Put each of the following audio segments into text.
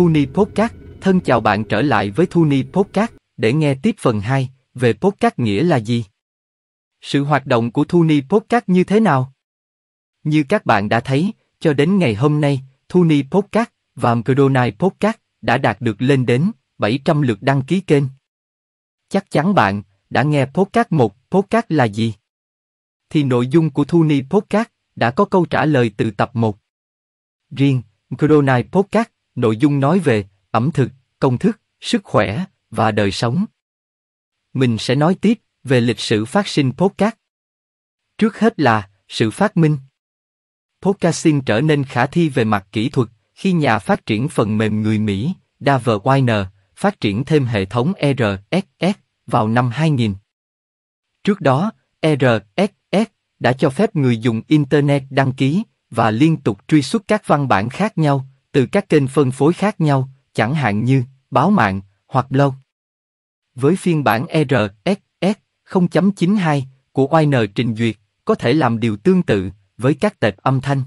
Thuni Podcast, thân chào bạn trở lại với Thuni Podcast, để nghe tiếp phần 2, về podcast nghĩa là gì? Sự hoạt động của Thuni Podcast như thế nào? Như các bạn đã thấy, cho đến ngày hôm nay, Thuni Podcast và Mcdonald's Podcast đã đạt được lên đến 700 lượt đăng ký kênh. Chắc chắn bạn đã nghe podcast một podcast là gì? Thì nội dung của Thuni Podcast đã có câu trả lời từ tập 1. Riêng, Mcdonald's Podcast nội dung nói về ẩm thực, công thức, sức khỏe và đời sống. Mình sẽ nói tiếp về lịch sử phát sinh podcast. Trước hết là sự phát minh. Podcasting trở nên khả thi về mặt kỹ thuật khi nhà phát triển phần mềm người Mỹ, David Weiner, phát triển thêm hệ thống e RSS vào năm 2000. Trước đó, e RSS đã cho phép người dùng Internet đăng ký và liên tục truy xuất các văn bản khác nhau từ các kênh phân phối khác nhau, chẳng hạn như báo mạng hoặc blog. Với phiên bản e RSS 0.92 của ON trình duyệt, có thể làm điều tương tự với các tệp âm thanh.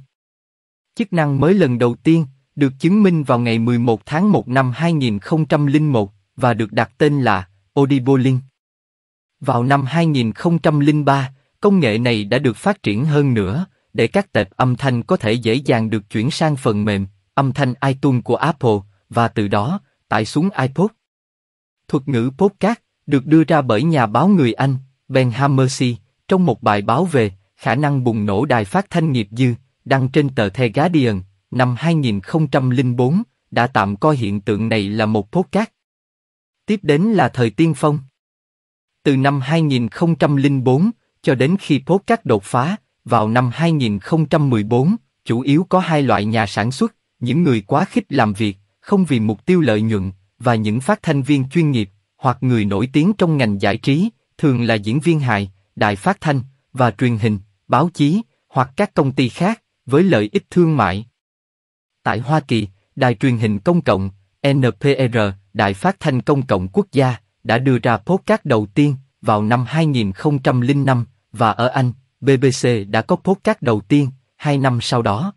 Chức năng mới lần đầu tiên được chứng minh vào ngày 11 tháng 1 năm 2001 và được đặt tên là Audible Link. Vào năm 2003, công nghệ này đã được phát triển hơn nữa để các tệp âm thanh có thể dễ dàng được chuyển sang phần mềm âm thanh iTunes của Apple, và từ đó, tải xuống iPod. Thuật ngữ podcast được đưa ra bởi nhà báo người Anh, Ben Hammersey, trong một bài báo về khả năng bùng nổ đài phát thanh nghiệp dư, đăng trên tờ The Guardian, năm 2004, đã tạm coi hiện tượng này là một podcast. Tiếp đến là thời tiên phong. Từ năm 2004 cho đến khi podcast đột phá, vào năm 2014, chủ yếu có hai loại nhà sản xuất, những người quá khích làm việc, không vì mục tiêu lợi nhuận, và những phát thanh viên chuyên nghiệp, hoặc người nổi tiếng trong ngành giải trí, thường là diễn viên hài, đài phát thanh, và truyền hình, báo chí, hoặc các công ty khác, với lợi ích thương mại. Tại Hoa Kỳ, Đài truyền hình công cộng, NPR, Đài phát thanh công cộng quốc gia, đã đưa ra podcast đầu tiên vào năm 2005 và ở Anh, BBC đã có podcast đầu tiên hai năm sau đó.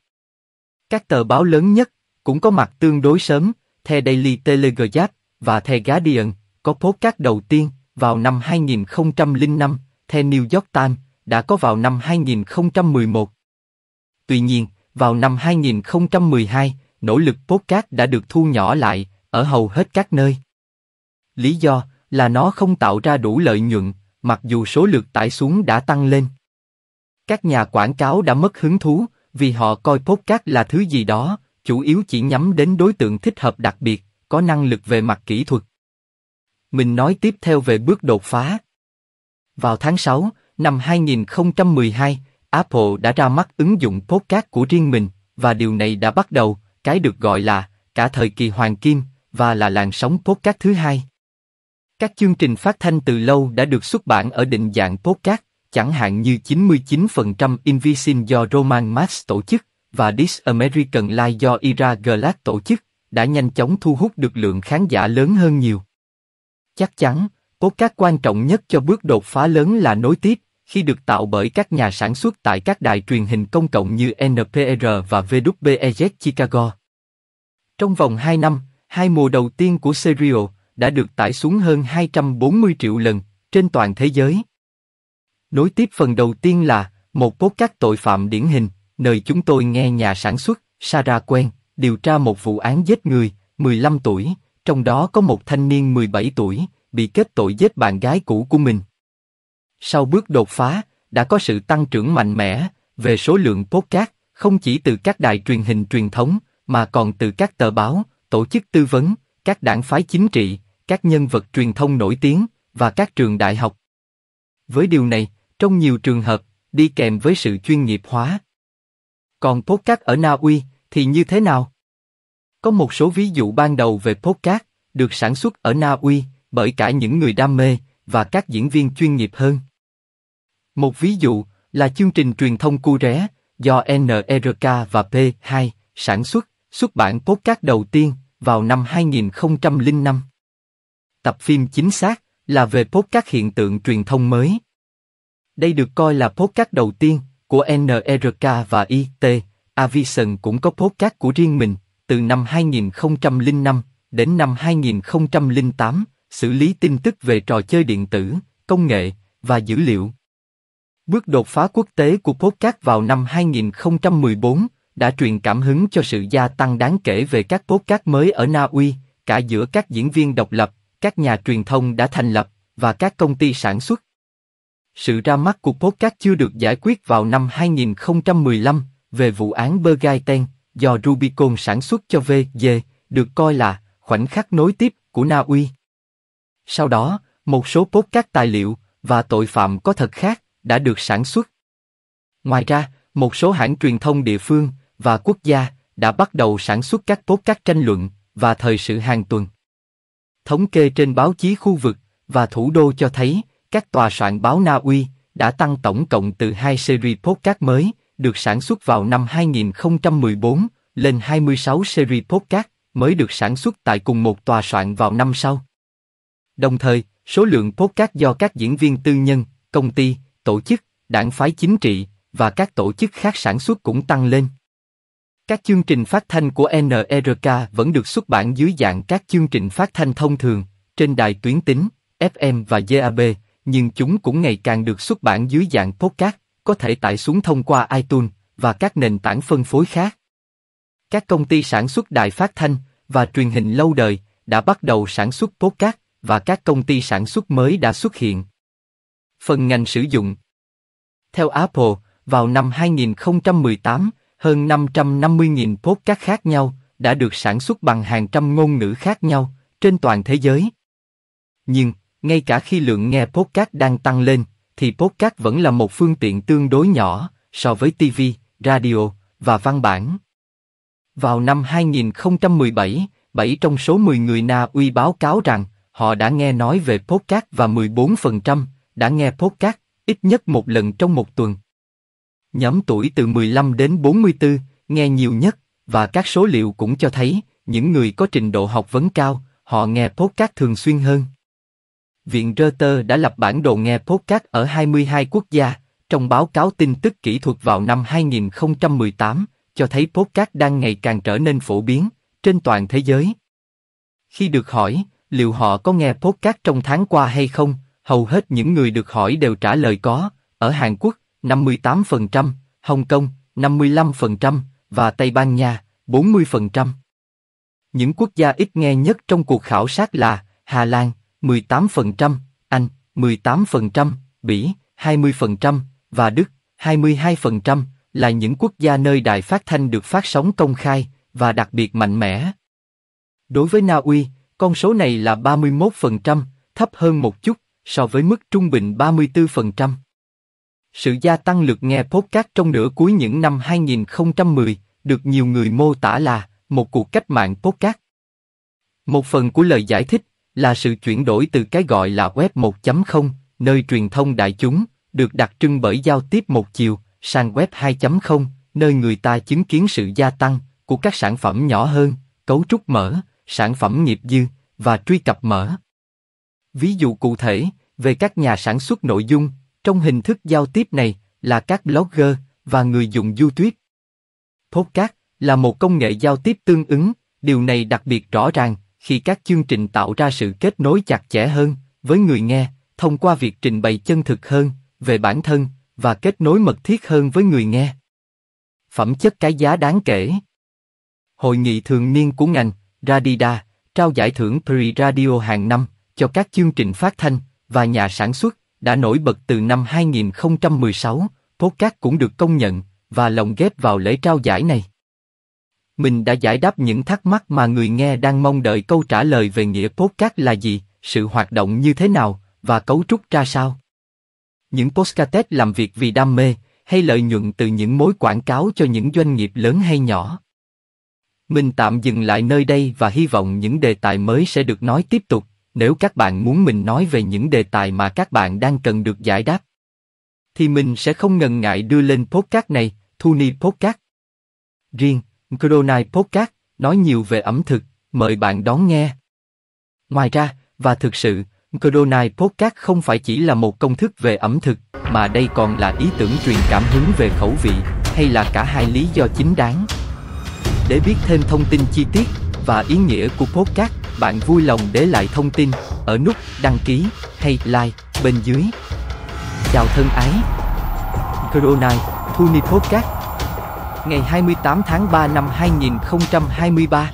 Các tờ báo lớn nhất cũng có mặt tương đối sớm, The Daily Telegraph và The Guardian có podcast đầu tiên vào năm 2005, The New York Times đã có vào năm 2011. Tuy nhiên, vào năm 2012, nỗ lực podcast đã được thu nhỏ lại ở hầu hết các nơi. Lý do là nó không tạo ra đủ lợi nhuận, mặc dù số lượt tải xuống đã tăng lên. Các nhà quảng cáo đã mất hứng thú vì họ coi podcast là thứ gì đó, chủ yếu chỉ nhắm đến đối tượng thích hợp đặc biệt, có năng lực về mặt kỹ thuật. Mình nói tiếp theo về bước đột phá. Vào tháng 6 năm 2012, Apple đã ra mắt ứng dụng podcast của riêng mình và điều này đã bắt đầu cái được gọi là cả thời kỳ hoàng kim và là làn sóng podcast thứ hai. Các chương trình phát thanh từ lâu đã được xuất bản ở định dạng podcast chẳng hạn như 99% Invisin do Roman Max tổ chức và This American Life do Ira Glass tổ chức, đã nhanh chóng thu hút được lượng khán giả lớn hơn nhiều. Chắc chắn, podcast quan trọng nhất cho bước đột phá lớn là nối tiếp, khi được tạo bởi các nhà sản xuất tại các đài truyền hình công cộng như NPR và VWEZ Chicago. Trong vòng 2 năm, hai mùa đầu tiên của Serial đã được tải xuống hơn 240 triệu lần trên toàn thế giới. Nối tiếp phần đầu tiên là một cốt các tội phạm điển hình, nơi chúng tôi nghe nhà sản xuất, Sarah quen, điều tra một vụ án giết người, 15 tuổi, trong đó có một thanh niên 17 tuổi, bị kết tội giết bạn gái cũ của mình. Sau bước đột phá, đã có sự tăng trưởng mạnh mẽ về số lượng podcast, không chỉ từ các đài truyền hình truyền thống, mà còn từ các tờ báo, tổ chức tư vấn, các đảng phái chính trị, các nhân vật truyền thông nổi tiếng và các trường đại học. Với điều này, trong nhiều trường hợp, đi kèm với sự chuyên nghiệp hóa. Còn podcast ở Na Uy thì như thế nào? Có một số ví dụ ban đầu về podcast được sản xuất ở Na Uy bởi cả những người đam mê và các diễn viên chuyên nghiệp hơn. Một ví dụ là chương trình truyền thông cu ré do NRK và P2 sản xuất, xuất bản podcast đầu tiên vào năm 2005. Tập phim chính xác là về podcast hiện tượng truyền thông mới đây được coi là podcast đầu tiên của NRK và IT. Avison cũng có podcast của riêng mình, từ năm 2005 đến năm 2008, xử lý tin tức về trò chơi điện tử, công nghệ và dữ liệu. Bước đột phá quốc tế của podcast vào năm 2014 đã truyền cảm hứng cho sự gia tăng đáng kể về các podcast mới ở Na Uy, cả giữa các diễn viên độc lập, các nhà truyền thông đã thành lập và các công ty sản xuất sự ra mắt của podcast chưa được giải quyết vào năm 2015 về vụ án Bergaiten do Rubicon sản xuất cho VG, được coi là khoảnh khắc nối tiếp của Na Uy. Sau đó, một số podcast tài liệu và tội phạm có thật khác đã được sản xuất. Ngoài ra, một số hãng truyền thông địa phương và quốc gia đã bắt đầu sản xuất các podcast tranh luận và thời sự hàng tuần. Thống kê trên báo chí khu vực và thủ đô cho thấy các tòa soạn báo Na Uy đã tăng tổng cộng từ hai series podcast mới, được sản xuất vào năm 2014, lên 26 series podcast mới được sản xuất tại cùng một tòa soạn vào năm sau. Đồng thời, số lượng podcast do các diễn viên tư nhân, công ty, tổ chức, đảng phái chính trị và các tổ chức khác sản xuất cũng tăng lên. Các chương trình phát thanh của NRK vẫn được xuất bản dưới dạng các chương trình phát thanh thông thường trên đài tuyến tính, FM và DAB, nhưng chúng cũng ngày càng được xuất bản dưới dạng podcast, có thể tải xuống thông qua iTunes và các nền tảng phân phối khác. Các công ty sản xuất đài phát thanh và truyền hình lâu đời đã bắt đầu sản xuất podcast và các công ty sản xuất mới đã xuất hiện. Phần ngành sử dụng Theo Apple, vào năm 2018, hơn 550.000 podcast khác nhau đã được sản xuất bằng hàng trăm ngôn ngữ khác nhau trên toàn thế giới. Nhưng, ngay cả khi lượng nghe podcast đang tăng lên, thì podcast vẫn là một phương tiện tương đối nhỏ so với TV, radio và văn bản. Vào năm 2017, 7 trong số 10 người Na Uy báo cáo rằng họ đã nghe nói về podcast và 14% đã nghe podcast ít nhất một lần trong một tuần. Nhóm tuổi từ 15 đến 44 nghe nhiều nhất và các số liệu cũng cho thấy những người có trình độ học vấn cao, họ nghe podcast thường xuyên hơn. Viện Reuters đã lập bản đồ nghe podcast ở 22 quốc gia, trong báo cáo tin tức kỹ thuật vào năm 2018, cho thấy podcast đang ngày càng trở nên phổ biến trên toàn thế giới. Khi được hỏi liệu họ có nghe podcast trong tháng qua hay không, hầu hết những người được hỏi đều trả lời có, ở Hàn Quốc 58%, Hồng Kông 55% và Tây Ban Nha 40%. Những quốc gia ít nghe nhất trong cuộc khảo sát là Hà Lan 18%, Anh, 18%, Bỉ, 20% và Đức, 22% là những quốc gia nơi đài phát thanh được phát sóng công khai và đặc biệt mạnh mẽ. Đối với Na Uy, con số này là 31%, thấp hơn một chút so với mức trung bình 34%. Sự gia tăng lượt nghe podcast trong nửa cuối những năm 2010 được nhiều người mô tả là một cuộc cách mạng podcast. Một phần của lời giải thích là sự chuyển đổi từ cái gọi là Web 1.0, nơi truyền thông đại chúng, được đặc trưng bởi giao tiếp một chiều, sang Web 2.0, nơi người ta chứng kiến sự gia tăng của các sản phẩm nhỏ hơn, cấu trúc mở, sản phẩm nghiệp dư và truy cập mở. Ví dụ cụ thể về các nhà sản xuất nội dung trong hình thức giao tiếp này là các blogger và người dùng YouTube. Podcast là một công nghệ giao tiếp tương ứng, điều này đặc biệt rõ ràng khi các chương trình tạo ra sự kết nối chặt chẽ hơn với người nghe thông qua việc trình bày chân thực hơn về bản thân và kết nối mật thiết hơn với người nghe phẩm chất cái giá đáng kể hội nghị thường niên của ngành radida trao giải thưởng Prix Radio hàng năm cho các chương trình phát thanh và nhà sản xuất đã nổi bật từ năm 2016, podcast cũng được công nhận và lồng ghép vào lễ trao giải này mình đã giải đáp những thắc mắc mà người nghe đang mong đợi câu trả lời về nghĩa podcast là gì, sự hoạt động như thế nào, và cấu trúc ra sao. Những podcast làm việc vì đam mê, hay lợi nhuận từ những mối quảng cáo cho những doanh nghiệp lớn hay nhỏ. Mình tạm dừng lại nơi đây và hy vọng những đề tài mới sẽ được nói tiếp tục, nếu các bạn muốn mình nói về những đề tài mà các bạn đang cần được giải đáp. Thì mình sẽ không ngần ngại đưa lên podcast này, Thu Ni Podcast. Riêng, Gronai Podcast, nói nhiều về ẩm thực, mời bạn đón nghe. Ngoài ra, và thực sự, Gronai Podcast không phải chỉ là một công thức về ẩm thực, mà đây còn là ý tưởng truyền cảm hứng về khẩu vị, hay là cả hai lý do chính đáng. Để biết thêm thông tin chi tiết và ý nghĩa của podcast, bạn vui lòng để lại thông tin ở nút đăng ký hay like bên dưới. Chào thân ái. Gronai, Thu Ni Podcast ngày 28 tháng 3 năm 2023.